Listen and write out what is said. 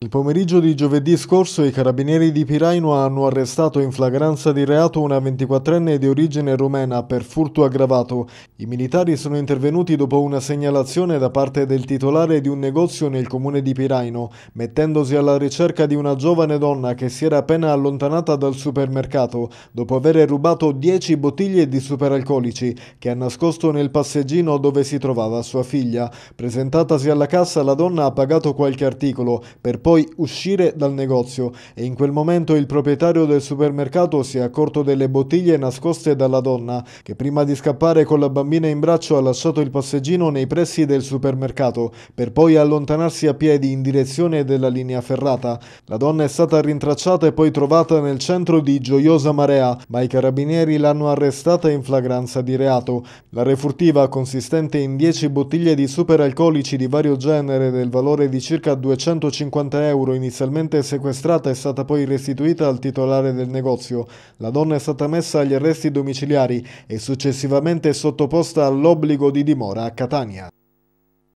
Il pomeriggio di giovedì scorso i carabinieri di Piraino hanno arrestato in flagranza di reato una 24enne di origine rumena per furto aggravato. I militari sono intervenuti dopo una segnalazione da parte del titolare di un negozio nel comune di Piraino, mettendosi alla ricerca di una giovane donna che si era appena allontanata dal supermercato dopo aver rubato 10 bottiglie di superalcolici che ha nascosto nel passeggino dove si trovava sua figlia. Presentatasi alla cassa la donna ha pagato qualche articolo per poi poi uscire dal negozio e in quel momento il proprietario del supermercato si è accorto delle bottiglie nascoste dalla donna che prima di scappare con la bambina in braccio ha lasciato il passeggino nei pressi del supermercato per poi allontanarsi a piedi in direzione della linea ferrata. La donna è stata rintracciata e poi trovata nel centro di Gioiosa Marea, ma i carabinieri l'hanno arrestata in flagranza di reato. La refurtiva, consistente in 10 bottiglie di superalcolici di vario genere del valore di circa 250 euro inizialmente sequestrata è stata poi restituita al titolare del negozio. La donna è stata messa agli arresti domiciliari e successivamente sottoposta all'obbligo di dimora a Catania.